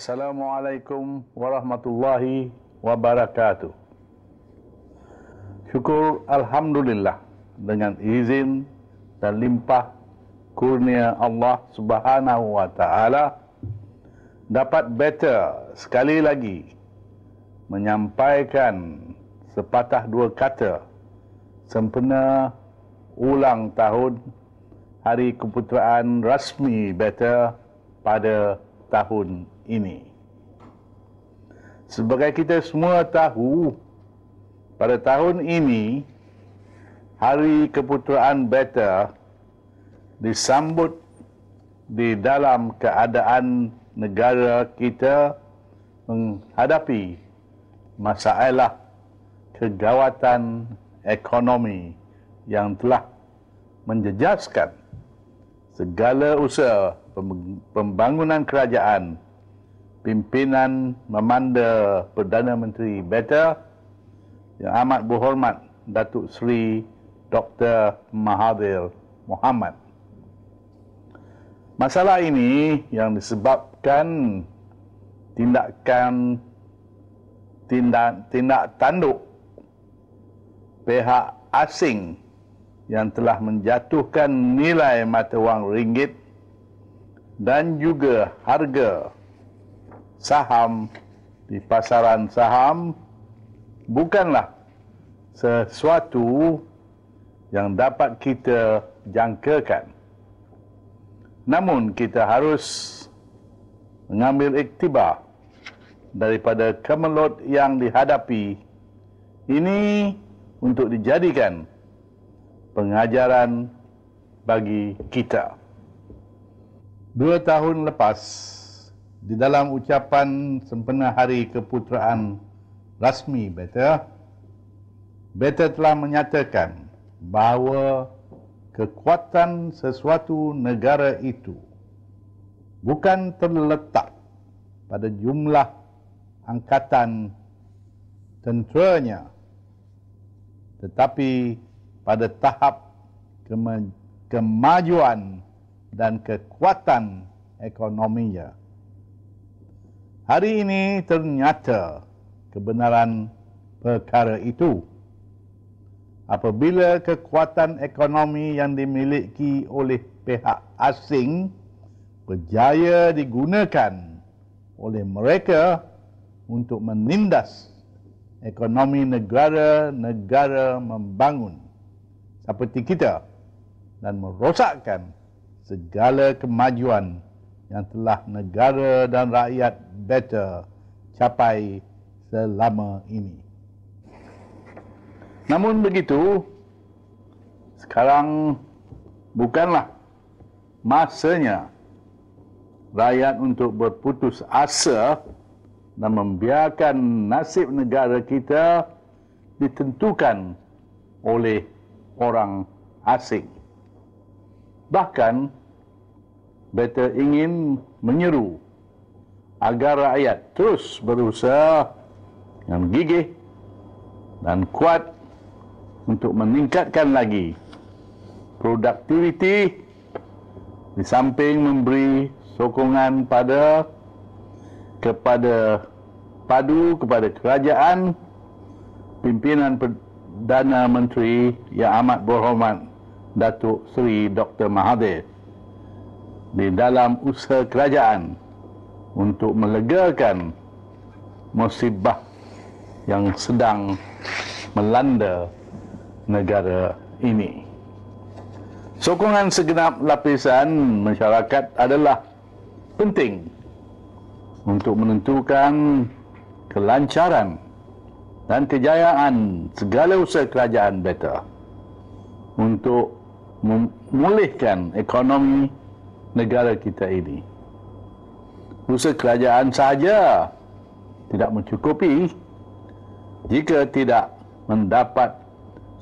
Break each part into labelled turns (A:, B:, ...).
A: Assalamualaikum warahmatullahi wabarakatuh. Syukur alhamdulillah dengan izin dan limpah kurnia Allah Subhanahu wa taala dapat better sekali lagi menyampaikan sepatah dua kata sempena ulang tahun hari keputeraan rasmi better pada tahun ini. Sebagai kita semua tahu, pada tahun ini, Hari Keputeraan Beta disambut di dalam keadaan negara kita menghadapi masalah kegawatan ekonomi yang telah menjejaskan segala usaha pembangunan kerajaan pimpinan memanda Perdana Menteri Better yang amat berhormat Datuk Seri Dr. Mahathir Mohamad. Masalah ini yang disebabkan tindakan tindak tindak tanduk pihak asing yang telah menjatuhkan nilai mata wang ringgit dan juga harga saham di pasaran saham bukanlah sesuatu yang dapat kita jangkakan. Namun kita harus mengambil iktibar daripada kemelut yang dihadapi ini untuk dijadikan pengajaran bagi kita. Dua tahun lepas, di dalam ucapan sempena hari keputeraan rasmi beta beta telah menyatakan bahawa kekuatan sesuatu negara itu bukan terletak pada jumlah angkatan tenteranya tetapi pada tahap kemajuan dan kekuatan ekonominya. Hari ini ternyata kebenaran perkara itu. Apabila kekuatan ekonomi yang dimiliki oleh pihak asing berjaya digunakan oleh mereka untuk menindas ekonomi negara-negara membangun seperti kita dan merosakkan segala kemajuan yang telah negara dan rakyat better capai selama ini. Namun begitu, sekarang bukanlah masanya rakyat untuk berputus asa dan membiarkan nasib negara kita ditentukan oleh orang asing. Bahkan, better ingin menyeru agar rakyat terus berusaha dengan gigih dan kuat untuk meningkatkan lagi produktiviti di samping memberi sokongan pada kepada padu kepada kerajaan pimpinan Perdana Menteri yang amat berhormat Datuk Seri Dr. Mahathir di dalam usaha kerajaan untuk melegakan musibah yang sedang melanda negara ini. Sokongan segenap lapisan masyarakat adalah penting untuk menentukan kelancaran dan kejayaan segala usaha kerajaan beta untuk memulihkan ekonomi negara kita ini usaha kerajaan saja tidak mencukupi jika tidak mendapat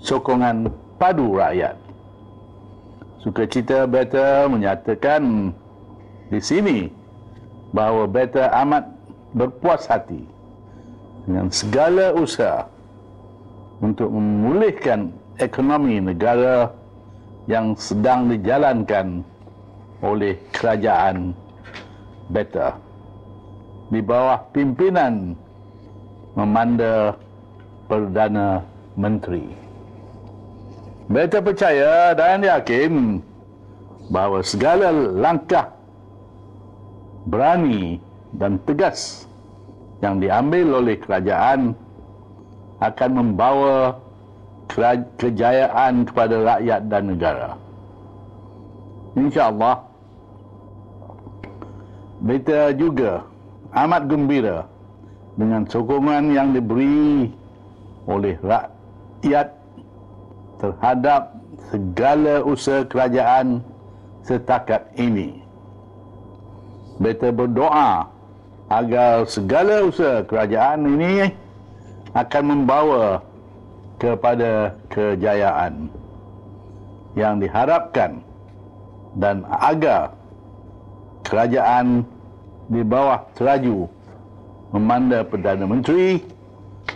A: sokongan padu rakyat. Sukacita Beta menyatakan di sini bahawa Beta amat berpuas hati dengan segala usaha untuk memulihkan ekonomi negara yang sedang dijalankan oleh kerajaan better di bawah pimpinan memanda Perdana Menteri. Mereka percaya dan yakin bahawa segala langkah berani dan tegas yang diambil oleh kerajaan akan membawa kejayaan kepada rakyat dan negara. Insya Allah, Beta juga amat gembira dengan sokongan yang diberi oleh rakyat terhadap segala usaha kerajaan setakat ini. Beta berdoa agar segala usaha kerajaan ini akan membawa kepada kejayaan yang diharapkan dan agar kerajaan di bawah teraju memanda Perdana Menteri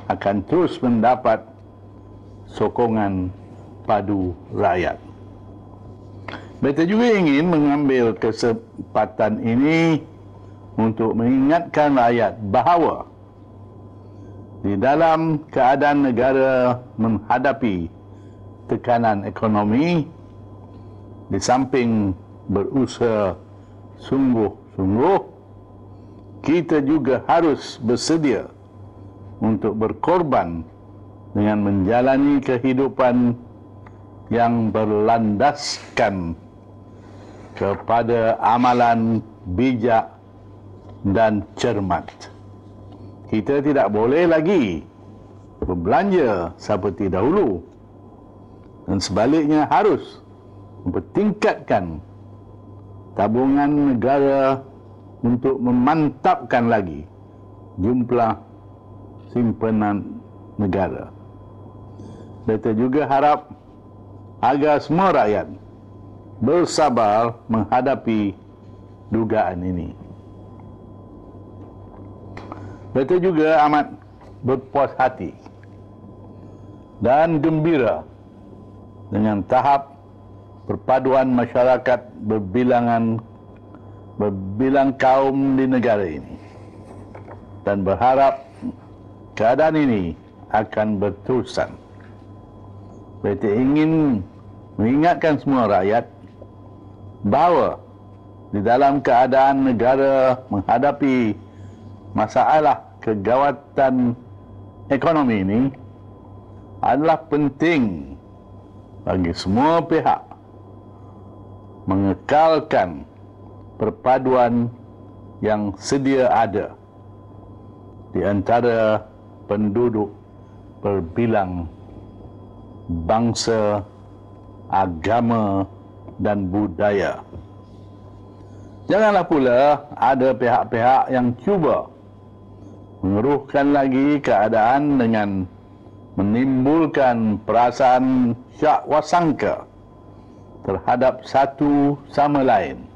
A: akan terus mendapat sokongan padu rakyat. Beta juga ingin mengambil kesempatan ini untuk mengingatkan rakyat bahawa di dalam keadaan negara menghadapi tekanan ekonomi di samping berusaha sungguh-sungguh, kita juga harus bersedia untuk berkorban dengan menjalani kehidupan yang berlandaskan kepada amalan bijak dan cermat. Kita tidak boleh lagi berbelanja seperti dahulu dan sebaliknya harus mempertingkatkan tabungan negara untuk memantapkan lagi jumlah simpanan negara. Kita juga harap agar semua rakyat bersabar menghadapi dugaan ini. Kita juga amat berpuas hati dan gembira dengan tahap perpaduan masyarakat berbilangan berbilang kaum di negara ini dan berharap keadaan ini akan berterusan. Mereka ingin mengingatkan semua rakyat bahawa di dalam keadaan negara menghadapi masalah kegawatan ekonomi ini adalah penting bagi semua pihak mengekalkan perpaduan yang sedia ada di antara penduduk berbilang bangsa, agama dan budaya. Janganlah pula ada pihak-pihak yang cuba mengeruhkan lagi keadaan dengan menimbulkan perasaan syak wasangka terhadap satu sama lain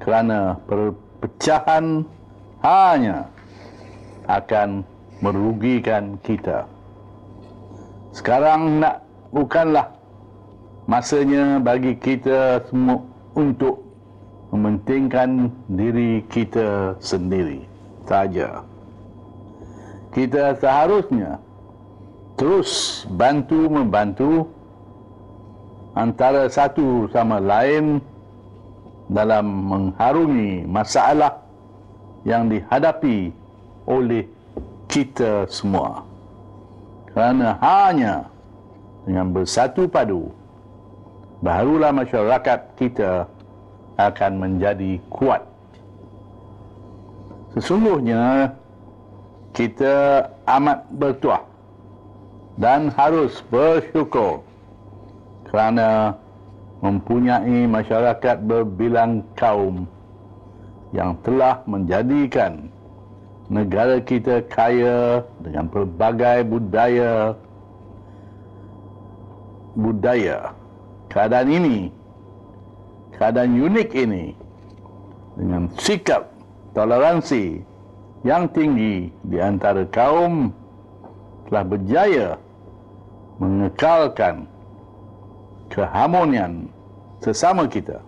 A: kerana perpecahan hanya akan merugikan kita sekarang nak bukanlah masanya bagi kita semua untuk mementingkan diri kita sendiri saja kita seharusnya terus bantu membantu antara satu sama lain dalam mengharungi masalah yang dihadapi oleh kita semua. Kerana hanya dengan bersatu padu, barulah masyarakat kita akan menjadi kuat. Sesungguhnya, kita amat bertuah dan harus bersyukur kerana mempunyai masyarakat berbilang kaum yang telah menjadikan negara kita kaya dengan pelbagai budaya budaya keadaan ini keadaan unik ini dengan sikap toleransi yang tinggi di antara kaum telah berjaya mengekalkan keharmonian sesama kita.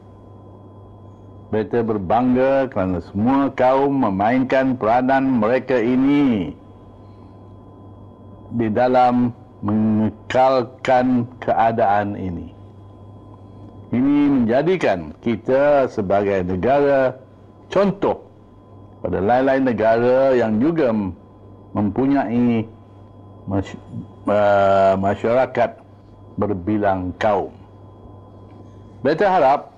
A: Mereka berbangga kerana semua kaum memainkan peranan mereka ini di dalam mengekalkan keadaan ini. Ini menjadikan kita sebagai negara contoh pada lain-lain negara yang juga mempunyai uh, masyarakat berbilang kaum. Beta harap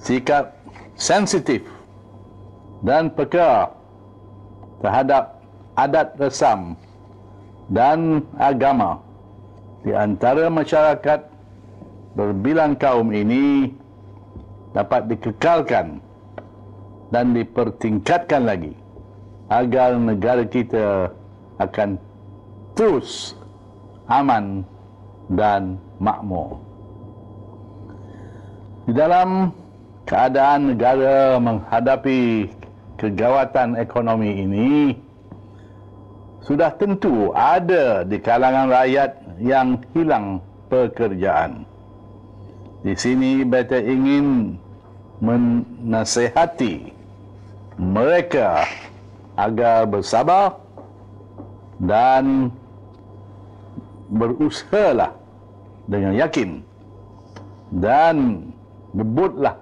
A: sikap sensitif dan peka terhadap adat resam dan agama di antara masyarakat berbilang kaum ini dapat dikekalkan dan dipertingkatkan lagi agar negara kita akan terus aman dan makmur. Di dalam keadaan negara menghadapi kegawatan ekonomi ini, sudah tentu ada di kalangan rakyat yang hilang pekerjaan. Di sini beta ingin menasehati mereka agar bersabar dan berusahalah dengan yakin dan gebutlah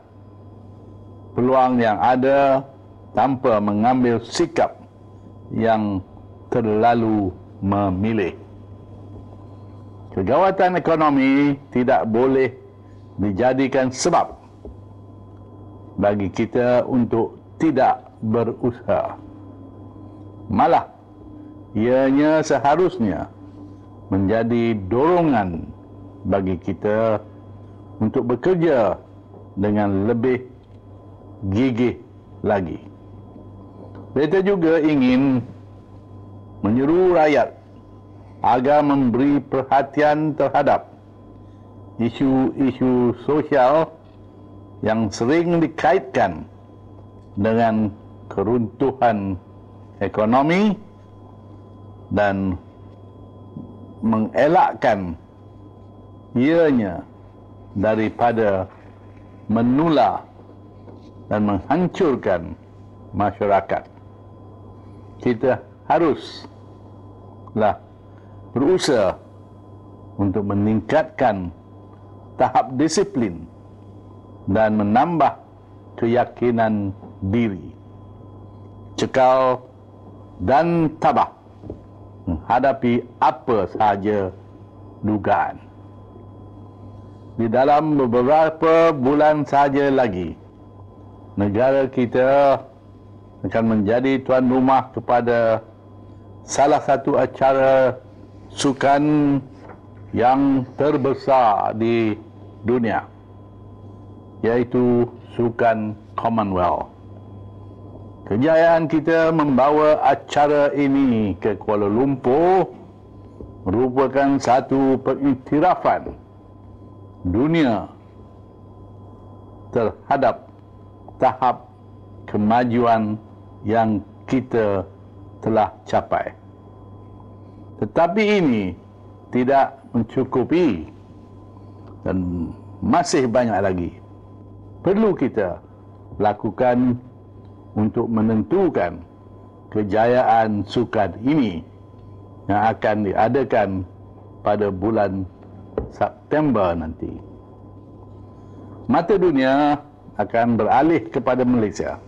A: peluang yang ada tanpa mengambil sikap yang terlalu memilih. Kegawatan ekonomi tidak boleh dijadikan sebab bagi kita untuk tidak berusaha. Malah, ianya seharusnya menjadi dorongan bagi kita untuk bekerja dengan lebih gigih lagi. Beta juga ingin menyeru rakyat agar memberi perhatian terhadap isu-isu sosial yang sering dikaitkan dengan keruntuhan ekonomi dan mengelakkan ianya daripada menular dan menghancurkan masyarakat. Kita haruslah berusaha untuk meningkatkan tahap disiplin dan menambah keyakinan diri. Cekal dan tabah menghadapi apa sahaja dugaan di dalam beberapa bulan saja lagi negara kita akan menjadi tuan rumah kepada salah satu acara sukan yang terbesar di dunia iaitu sukan Commonwealth. Kejayaan kita membawa acara ini ke Kuala Lumpur merupakan satu pengiktirafan dunia terhadap tahap kemajuan yang kita telah capai. Tetapi ini tidak mencukupi dan masih banyak lagi perlu kita lakukan untuk menentukan kejayaan sukan ini yang akan diadakan pada bulan September nanti. Mata dunia akan beralih kepada Malaysia.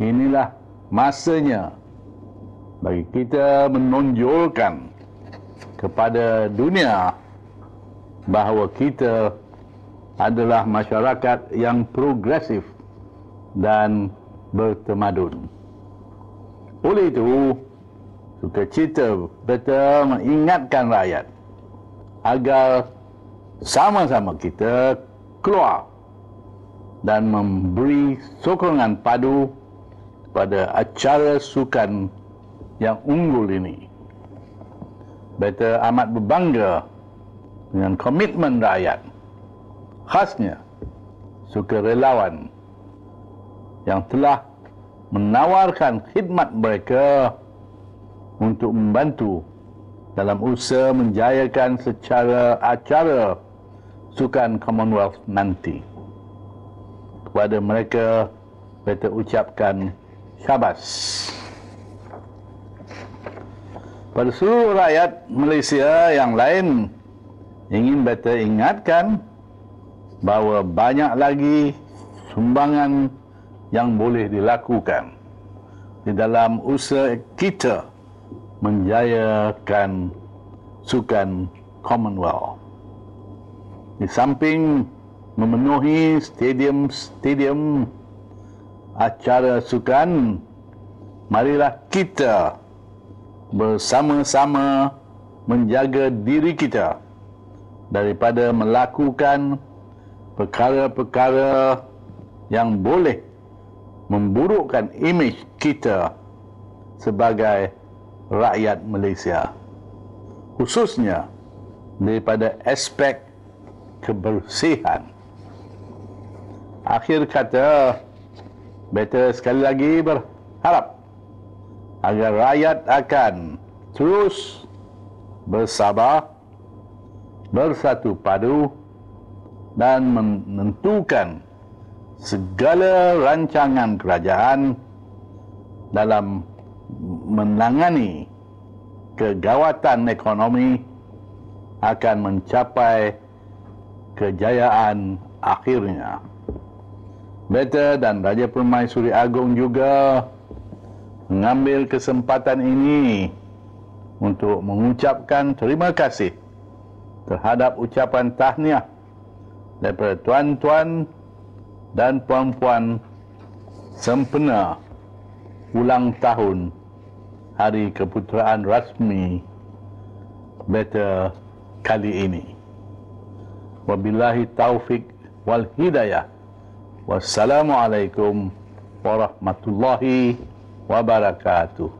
A: Inilah masanya bagi kita menonjolkan kepada dunia bahawa kita adalah masyarakat yang progresif dan bertemadun. Oleh itu, suka cerita, betul mengingatkan rakyat agar sama-sama kita keluar dan memberi sokongan padu pada acara sukan yang unggul ini. Beta amat berbangga dengan komitmen rakyat, khasnya sukarelawan yang telah menawarkan khidmat mereka untuk membantu dalam usaha menjayakan secara acara sukan Commonwealth nanti. Kepada mereka, kita ucapkan syabas. Pada seluruh rakyat Malaysia yang lain, ingin kita ingatkan bahawa banyak lagi sumbangan yang boleh dilakukan di dalam usaha kita menjayakan sukan Commonwealth. Di samping memenuhi stadium-stadium acara sukan, marilah kita bersama-sama menjaga diri kita daripada melakukan perkara-perkara yang boleh memburukkan imej kita sebagai rakyat Malaysia khususnya daripada aspek kebersihan akhir kata better sekali lagi berharap agar rakyat akan terus bersabar bersatu padu dan menentukan segala rancangan kerajaan dalam menangani kegawatan ekonomi akan mencapai kejayaan akhirnya. Beta dan Raja Permaisuri Agong juga mengambil kesempatan ini untuk mengucapkan terima kasih terhadap ucapan tahniah daripada tuan-tuan dan puan-puan sempena ulang tahun 2019 hari keputeraan rasmi beta kali ini. Wabillahi taufik wal hidayah. Wassalamualaikum warahmatullahi wabarakatuh.